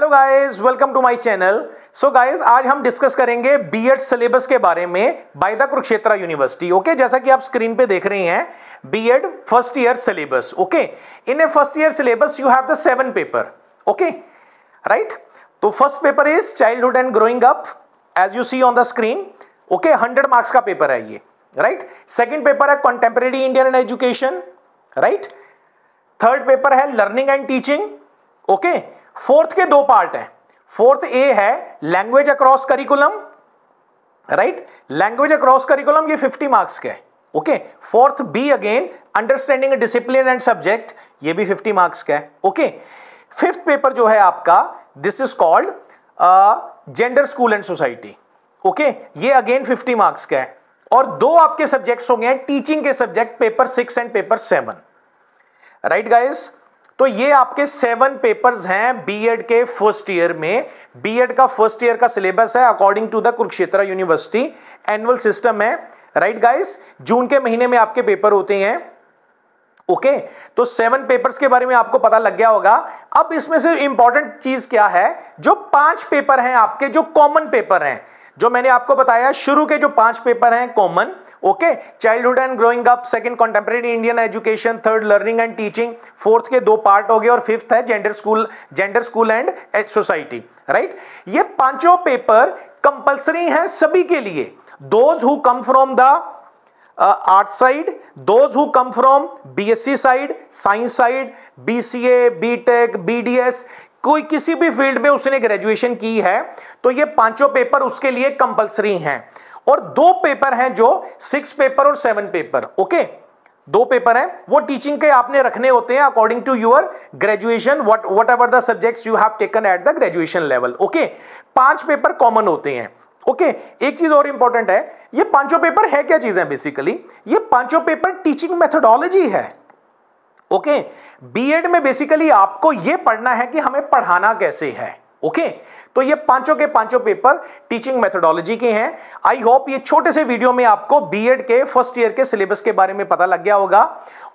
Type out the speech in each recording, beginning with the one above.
Hello guys welcome to my channel so guys आज हम discuss करेंगे बीएड सिलेबस के बारे में by the Kurukshetra university okay जैसा कि आप स्क्रीन पे देख रहे हैं BEd first year syllabus okay in a first year syllabus you have the seven paper okay right तो first paper is childhood and growing up as you see on the screen okay hundred marks का paper है ये right second paper है contemporary Indian and education right third paper है learning and teaching okay okay? Fourth के दो part हैं fourth A है language across curriculum right language across curriculum ये 50 मार्क्स के है okay fourth B again understanding discipline and subject ये भी 50 मार्क्स का है ओके फिफ्थ पेपर जो है आपका this is called gender school and society okay ये अगेन 50 मार्क्स का है और दो आपके सब्जेक्ट्स होंगे टीचिंग के subject paper six and paper seven right guys तो ये आपके सेवन पेपर्स हैं बीएड के फर्स्ट ईयर में बीएड का फर्स्ट ईयर का सिलेबस है according to the Kurukshetra university annual system है राइट गाइस जून के महीने में आपके पेपर होते हैं ओके okay, तो सेवन पेपर्स के बारे में आपको पता लग गया होगा अब इसमें से इंपॉर्टेंट चीज क्या है जो पांच पेपर हैं आपके जो कॉमन पेपर हैं जो मैंने आपको बताया शुरू के जो पांच पेपर हैं common okay childhood and growing up second contemporary Indian education third learning and teaching fourth के दो पार्ट हो गए और फिफ्थ है gender school gender school and society right ये पांचों पेपर कंपल्सरी हैं सभी के लिए those who come from the art side those who come from C side science side BCA BTech BDS कोई किसी भी फील्ड में उसने ग्रेजुएशन की है तो ये पांचों पेपर उसके लिए कंपलसरी हैं और दो पेपर हैं जो सिक्स पेपर और सेवन पेपर ओके दो पेपर हैं वो टीचिंग के आपने रखने होते हैं according to your graduation what whatever the subject you have taken at the graduation level okay पांच पेपर कॉमन होते हैं ओके okay, एक चीज और इंपॉर्टेंट है ये पांचों पेपर है क्या चीज है बेसिकली ये पांचों पेपर टीचिंग मेथोडोलॉजी है ओके okay, बीएड में बेसिकली आपको ये पढ़ना है कि हमें पढ़ाना कैसे है ओके तो ये पांचों के पांचों पेपर टीचिंग मेथोडोलॉजी के हैं आई होप ये छोटे से वीडियो में आपको बीएड के फर्स्ट ईयर के सिलेबस के बारे में पता लग गया होगा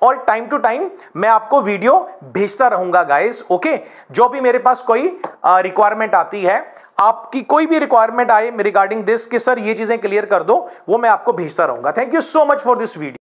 और टाइम टू टाइम मैं आपको वीडियो भेजता रहूंगा गाइस ओके जो भी मेरे पास कोई रिक्वायरमेंट आती है आपकी कोई भी रिक्वायरमेंट आए रिगार्डिंग दिस कि सर ये चीजें क्लियर कर दो वो मैं आपको भेजता रहूंगा thank you so much for this video